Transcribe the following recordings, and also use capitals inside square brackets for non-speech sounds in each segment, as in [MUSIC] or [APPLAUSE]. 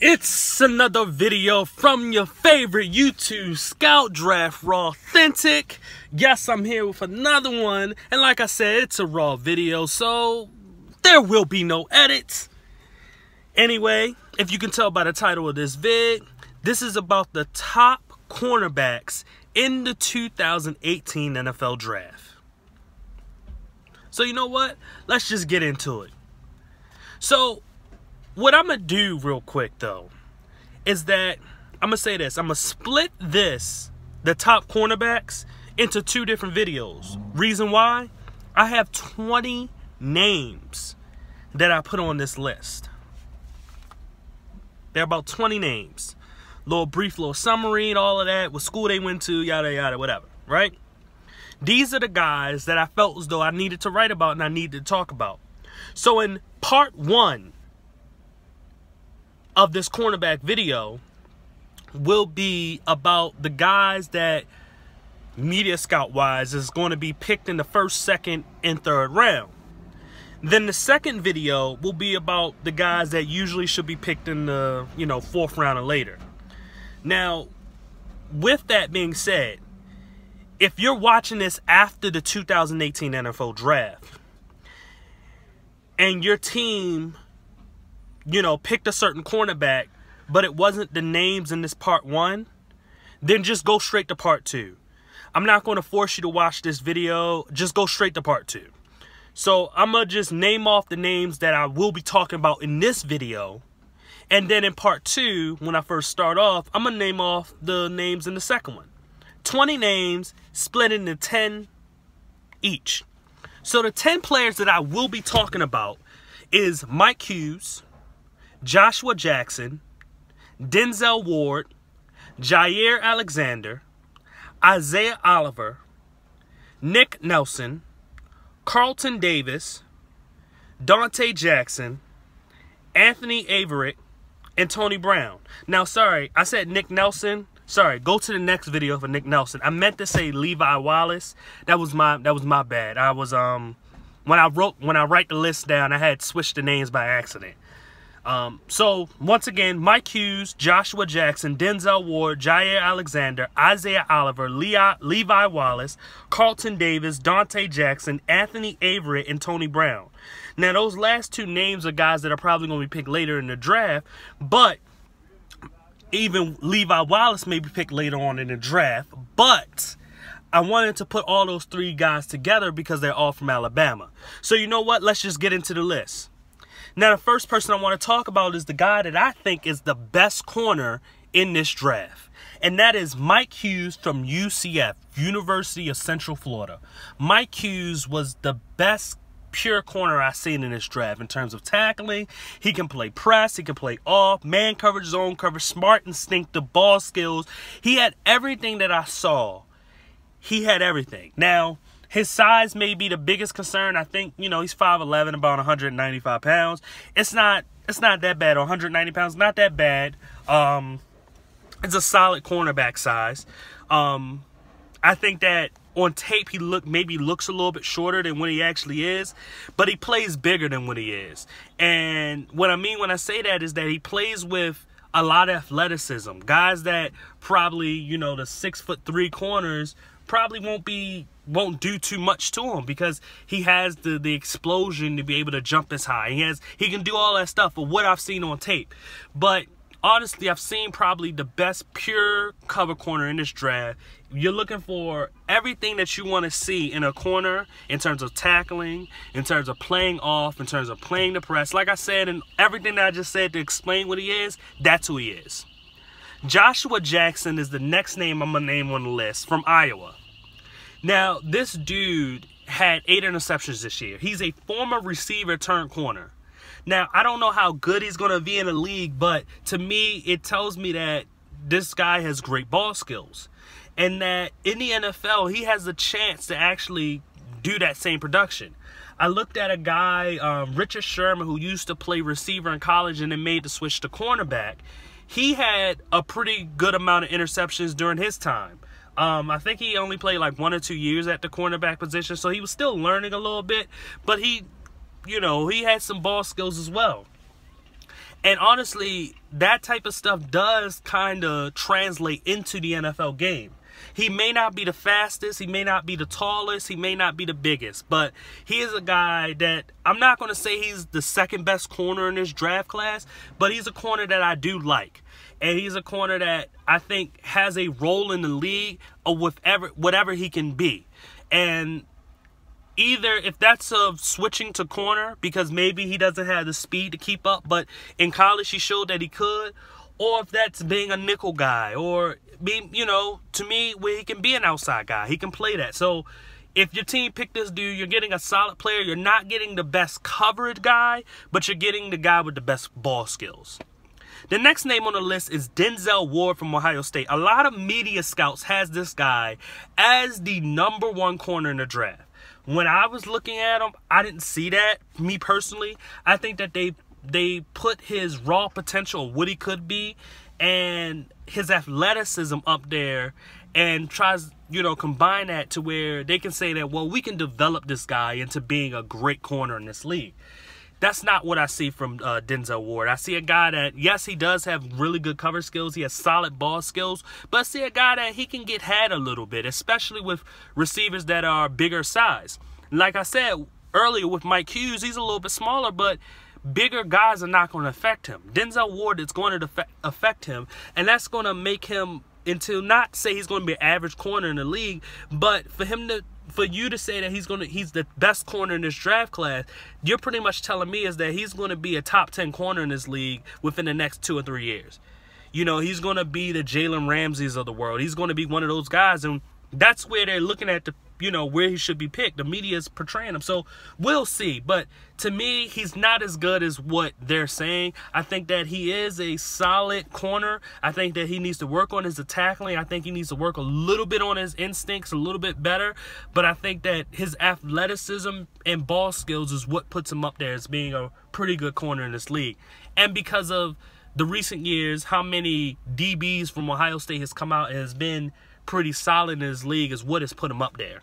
It's another video from your favorite YouTube Scout Draft Raw Authentic. Yes, I'm here with another one. And like I said, it's a raw video, so there will be no edits. Anyway, if you can tell by the title of this vid, this is about the top cornerbacks in the 2018 NFL Draft. So you know what? Let's just get into it. So what I'm going to do real quick, though, is that I'm going to say this. I'm going to split this, the top cornerbacks, into two different videos. Reason why? I have 20 names that I put on this list. There are about 20 names. Little brief little summary and all of that, what school they went to, yada, yada, whatever, right? These are the guys that I felt as though I needed to write about and I needed to talk about. So in part one, of this cornerback video will be about the guys that media scout wise is going to be picked in the first, second, and third round. Then the second video will be about the guys that usually should be picked in the, you know, fourth round or later. Now, with that being said, if you're watching this after the 2018 NFL draft and your team you know, picked a certain cornerback, but it wasn't the names in this part one, then just go straight to part two. I'm not going to force you to watch this video. Just go straight to part two. So I'm going to just name off the names that I will be talking about in this video. And then in part two, when I first start off, I'm going to name off the names in the second one. 20 names split into 10 each. So the 10 players that I will be talking about is Mike Hughes, Joshua Jackson, Denzel Ward, Jair Alexander, Isaiah Oliver, Nick Nelson, Carlton Davis, Dante Jackson, Anthony Averick, and Tony Brown. Now, sorry, I said Nick Nelson. Sorry, go to the next video for Nick Nelson. I meant to say Levi Wallace. That was my that was my bad. I was um when I wrote when I write the list down, I had switched the names by accident. Um, so, once again, Mike Hughes, Joshua Jackson, Denzel Ward, Jair Alexander, Isaiah Oliver, Levi Wallace, Carlton Davis, Dante Jackson, Anthony Averett, and Tony Brown. Now, those last two names are guys that are probably going to be picked later in the draft, but even Levi Wallace may be picked later on in the draft. But I wanted to put all those three guys together because they're all from Alabama. So, you know what? Let's just get into the list. Now, the first person I want to talk about is the guy that I think is the best corner in this draft, and that is Mike Hughes from UCF, University of Central Florida. Mike Hughes was the best pure corner I've seen in this draft in terms of tackling. He can play press, he can play off, man coverage, zone coverage, smart instinctive ball skills. He had everything that I saw. He had everything. Now, his size may be the biggest concern. I think, you know, he's 5'11", about 195 pounds. It's not it's not that bad. 190 pounds, not that bad. Um, it's a solid cornerback size. Um, I think that on tape he look maybe looks a little bit shorter than what he actually is, but he plays bigger than what he is. And what I mean when I say that is that he plays with a lot of athleticism. Guys that probably, you know, the six foot three corners probably won't be won't do too much to him because he has the the explosion to be able to jump as high. He has he can do all that stuff of what I've seen on tape. But honestly, I've seen probably the best pure cover corner in this draft. You're looking for everything that you want to see in a corner in terms of tackling, in terms of playing off, in terms of playing the press. Like I said, and everything that I just said to explain what he is, that's who he is. Joshua Jackson is the next name I'm going to name on the list from Iowa. Now, this dude had eight interceptions this year. He's a former receiver turned corner. Now, I don't know how good he's going to be in the league, but to me, it tells me that this guy has great ball skills and that in the NFL, he has a chance to actually do that same production. I looked at a guy, um, Richard Sherman, who used to play receiver in college and then made the switch to cornerback. He had a pretty good amount of interceptions during his time. Um, I think he only played like one or two years at the cornerback position, so he was still learning a little bit, but he, you know, he had some ball skills as well. And honestly, that type of stuff does kind of translate into the NFL game. He may not be the fastest, he may not be the tallest, he may not be the biggest, but he is a guy that I'm not going to say he's the second best corner in this draft class, but he's a corner that I do like and he's a corner that I think has a role in the league or whatever whatever he can be. And either if that's of switching to corner because maybe he doesn't have the speed to keep up, but in college he showed that he could, or if that's being a nickel guy or being, you know, to me where he can be an outside guy. He can play that. So if your team picked this dude, you're getting a solid player. You're not getting the best coverage guy, but you're getting the guy with the best ball skills. The next name on the list is Denzel Ward from Ohio State. A lot of media scouts has this guy as the number one corner in the draft. When I was looking at him, I didn't see that. Me personally, I think that they they put his raw potential, what he could be, and his athleticism up there and tries you know combine that to where they can say that well we can develop this guy into being a great corner in this league that's not what I see from uh, Denzel Ward. I see a guy that, yes, he does have really good cover skills. He has solid ball skills. But I see a guy that he can get had a little bit, especially with receivers that are bigger size. Like I said earlier with Mike Hughes, he's a little bit smaller, but bigger guys are not going to affect him. Denzel Ward is going to affect him, and that's going to make him into not say he's going to be an average corner in the league, but for him to for you to say that he's gonna he's the best corner in this draft class, you're pretty much telling me is that he's gonna be a top ten corner in this league within the next two or three years. You know, he's gonna be the Jalen Ramseys of the world. He's gonna be one of those guys, and that's where they're looking at the you know, where he should be picked. The media is portraying him. So we'll see. But to me, he's not as good as what they're saying. I think that he is a solid corner. I think that he needs to work on his tackling. I think he needs to work a little bit on his instincts a little bit better. But I think that his athleticism and ball skills is what puts him up there as being a pretty good corner in this league. And because of the recent years, how many DBs from Ohio State has come out has been – pretty solid in his league is what has put him up there.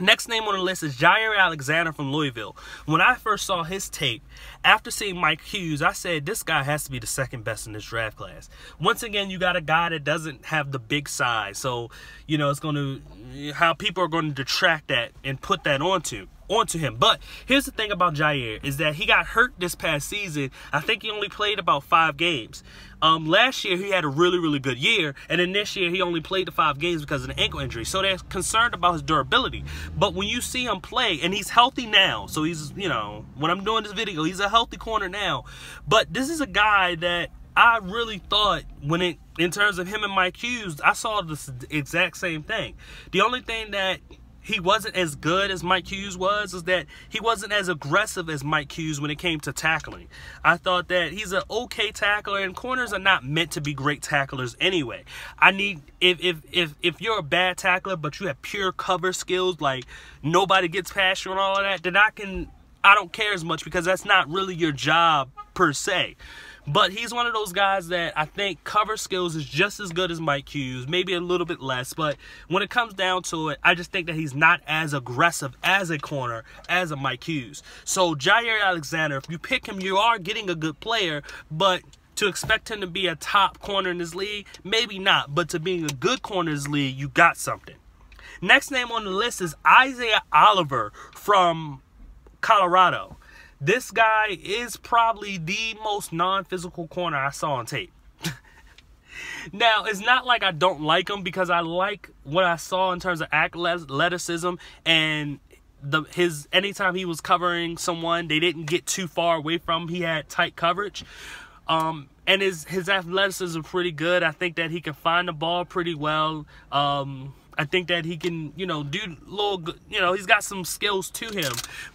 Next name on the list is Jair Alexander from Louisville. When I first saw his tape, after seeing Mike Hughes, I said this guy has to be the second best in this draft class. Once again, you got a guy that doesn't have the big size. So, you know, it's going to, how people are going to detract that and put that onto onto him. But here's the thing about Jair is that he got hurt this past season. I think he only played about five games. Um, last year he had a really, really good year, and then this year he only played the five games because of an ankle injury. So they're concerned about his durability. But when you see him play, and he's healthy now, so he's you know when I'm doing this video, he's a healthy corner now. But this is a guy that I really thought when it in terms of him and Mike Hughes, I saw the exact same thing. The only thing that he wasn't as good as Mike Hughes was is that he wasn't as aggressive as Mike Hughes when it came to tackling. I thought that he's an okay tackler and corners are not meant to be great tacklers anyway. I need if if if if you're a bad tackler but you have pure cover skills like nobody gets past you and all of that, then I can I don't care as much because that's not really your job per se. But he's one of those guys that I think cover skills is just as good as Mike Hughes, maybe a little bit less. But when it comes down to it, I just think that he's not as aggressive as a corner as a Mike Hughes. So Jair Alexander, if you pick him, you are getting a good player, but to expect him to be a top corner in this league, maybe not. But to being a good corner in this league, you got something. Next name on the list is Isaiah Oliver from Colorado. This guy is probably the most non-physical corner I saw on tape. [LAUGHS] now, it's not like I don't like him because I like what I saw in terms of athleticism and the his anytime he was covering someone, they didn't get too far away from him. He had tight coverage. Um, and his his athleticism pretty good. I think that he can find the ball pretty well. Um, I think that he can, you know, do little, you know, he's got some skills to him.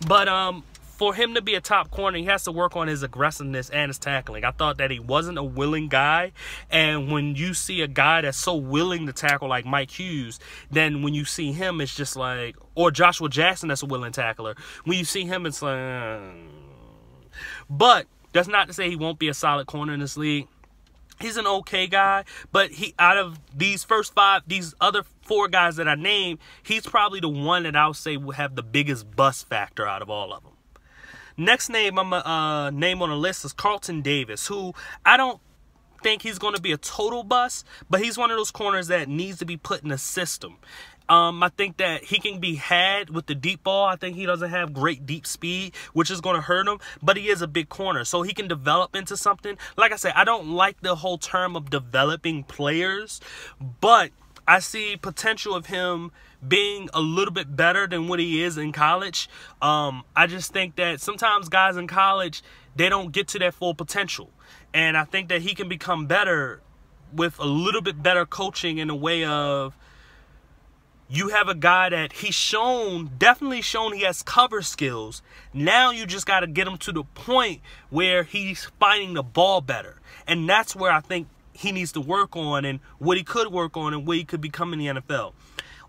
But um, for him to be a top corner, he has to work on his aggressiveness and his tackling. I thought that he wasn't a willing guy. And when you see a guy that's so willing to tackle like Mike Hughes, then when you see him, it's just like, or Joshua Jackson that's a willing tackler. When you see him, it's like, but that's not to say he won't be a solid corner in this league. He's an okay guy, but he out of these first five, these other four guys that I named, he's probably the one that I'll say will have the biggest bust factor out of all of them. Next name I'm uh, name on the list is Carlton Davis, who I don't think he's going to be a total bust, but he's one of those corners that needs to be put in the system. Um, I think that he can be had with the deep ball. I think he doesn't have great deep speed, which is going to hurt him, but he is a big corner, so he can develop into something. Like I said, I don't like the whole term of developing players, but I see potential of him being a little bit better than what he is in college. Um, I just think that sometimes guys in college, they don't get to their full potential. And I think that he can become better with a little bit better coaching in a way of you have a guy that he's shown, definitely shown he has cover skills. Now you just got to get him to the point where he's finding the ball better. And that's where I think he needs to work on and what he could work on and what he could become in the NFL.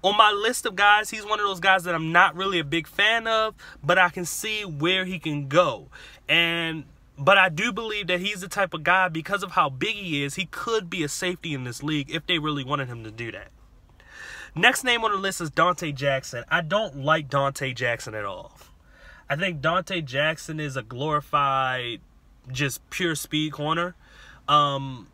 On my list of guys, he's one of those guys that I'm not really a big fan of, but I can see where he can go. And but I do believe that he's the type of guy because of how big he is, he could be a safety in this league if they really wanted him to do that. Next name on the list is Dante Jackson. I don't like Dante Jackson at all. I think Dante Jackson is a glorified, just pure speed corner. Um,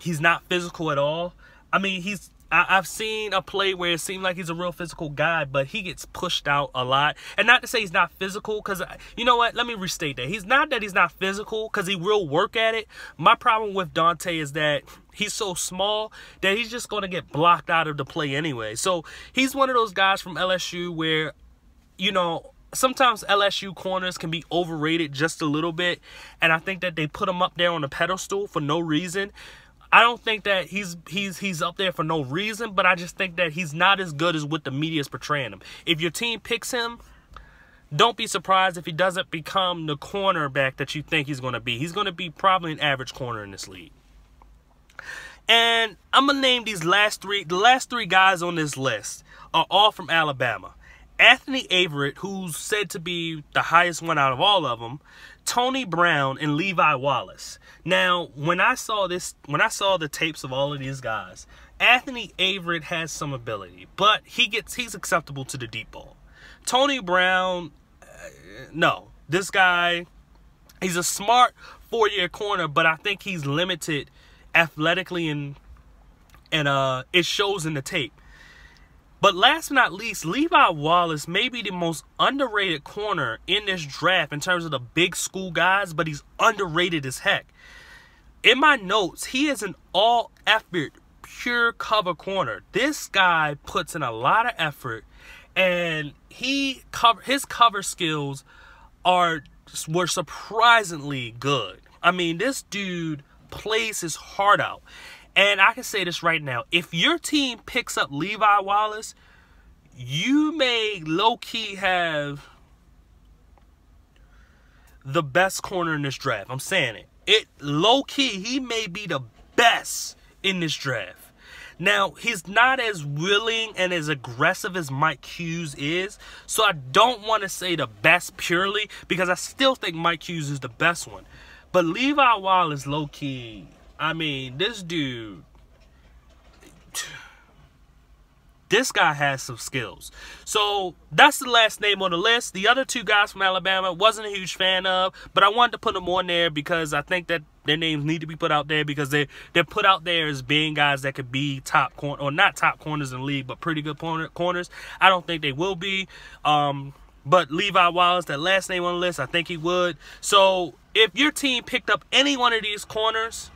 he's not physical at all. I mean, he's I, have seen a play where it seemed like he's a real physical guy, but he gets pushed out a lot. And not to say he's not physical, because you know what? Let me restate that. He's not that he's not physical, because he will work at it. My problem with Dante is that he's so small that he's just going to get blocked out of the play anyway. So he's one of those guys from LSU where, you know, sometimes LSU corners can be overrated just a little bit. And I think that they put him up there on a the pedestal for no reason. I don't think that he's he's he's up there for no reason, but I just think that he's not as good as what the media is portraying him. If your team picks him, don't be surprised if he doesn't become the cornerback that you think he's going to be. He's going to be probably an average corner in this league. And I'm gonna name these last three. The last three guys on this list are all from Alabama. Anthony Averett, who's said to be the highest one out of all of them, Tony Brown and Levi Wallace. Now, when I saw this, when I saw the tapes of all of these guys, Anthony Averett has some ability, but he gets he's acceptable to the deep ball. Tony Brown, uh, no, this guy, he's a smart four-year corner, but I think he's limited athletically and and uh it shows in the tape. But last but not least, Levi Wallace may be the most underrated corner in this draft in terms of the big school guys, but he's underrated as heck. In my notes, he is an all effort, pure cover corner. This guy puts in a lot of effort, and he cover his cover skills are were surprisingly good. I mean, this dude plays his heart out. And I can say this right now if your team picks up Levi Wallace, you may low key have the best corner in this draft. I'm saying it. It low key, he may be the best in this draft. Now, he's not as willing and as aggressive as Mike Hughes is, so I don't want to say the best purely because I still think Mike Hughes is the best one. But Levi Wallace, low key, I mean, this dude this guy has some skills. So that's the last name on the list. The other two guys from Alabama wasn't a huge fan of, but I wanted to put them on there because I think that their names need to be put out there because they they're put out there as being guys that could be top corner or not top corners in the league, but pretty good corner corners. I don't think they will be. Um, but Levi Wallace, that last name on the list, I think he would. So if your team picked up any one of these corners,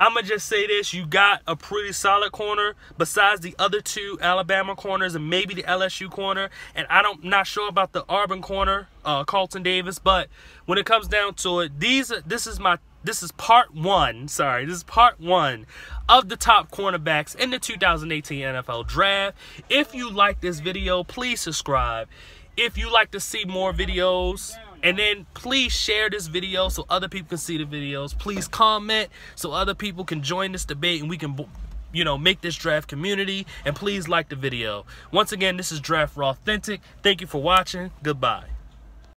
I'm going to just say this. You got a pretty solid corner besides the other two Alabama corners and maybe the LSU corner. And I don't, not sure about the Auburn corner, uh, Carlton Davis. But when it comes down to it, these this is my this is part one. Sorry, this is part one of the top cornerbacks in the 2018 NFL Draft. If you like this video, please subscribe. If you like to see more videos, and then please share this video so other people can see the videos. Please comment so other people can join this debate and we can you know, make this draft community. And please like the video. Once again, this is Draft Raw Authentic. Thank you for watching. Goodbye.